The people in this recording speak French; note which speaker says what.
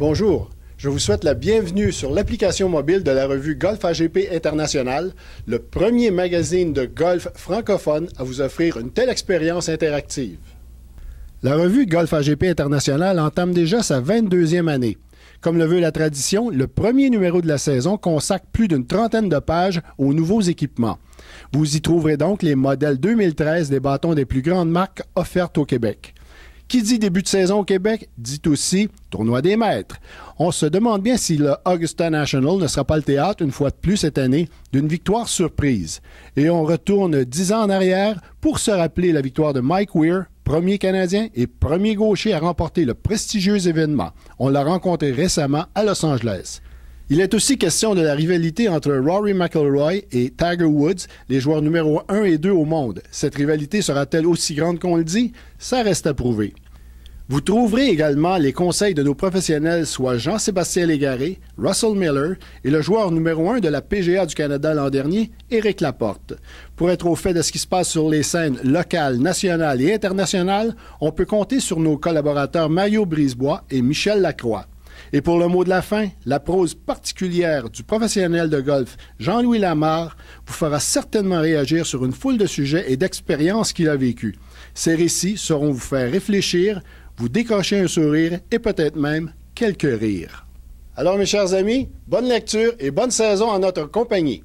Speaker 1: Bonjour, je vous souhaite la bienvenue sur l'application mobile de la revue Golf AGP International, le premier magazine de golf francophone à vous offrir une telle expérience interactive. La revue Golf AGP International entame déjà sa 22e année. Comme le veut la tradition, le premier numéro de la saison consacre plus d'une trentaine de pages aux nouveaux équipements. Vous y trouverez donc les modèles 2013 des bâtons des plus grandes marques offertes au Québec. Qui dit début de saison au Québec dit aussi tournoi des maîtres. On se demande bien si le Augusta National ne sera pas le théâtre, une fois de plus cette année, d'une victoire surprise. Et on retourne dix ans en arrière pour se rappeler la victoire de Mike Weir, premier Canadien et premier gaucher à remporter le prestigieux événement. On l'a rencontré récemment à Los Angeles. Il est aussi question de la rivalité entre Rory McIlroy et Tiger Woods, les joueurs numéro 1 et 2 au monde. Cette rivalité sera-t-elle aussi grande qu'on le dit Ça reste à prouver. Vous trouverez également les conseils de nos professionnels, soit Jean-Sébastien Légaré, Russell Miller et le joueur numéro 1 de la PGA du Canada l'an dernier, Éric Laporte. Pour être au fait de ce qui se passe sur les scènes locales, nationales et internationales, on peut compter sur nos collaborateurs Mario Brisebois et Michel Lacroix. Et pour le mot de la fin, la prose particulière du professionnel de golf Jean-Louis Lamar vous fera certainement réagir sur une foule de sujets et d'expériences qu'il a vécues. Ces récits sauront vous faire réfléchir, vous décrocher un sourire et peut-être même quelques rires. Alors mes chers amis, bonne lecture et bonne saison en notre compagnie.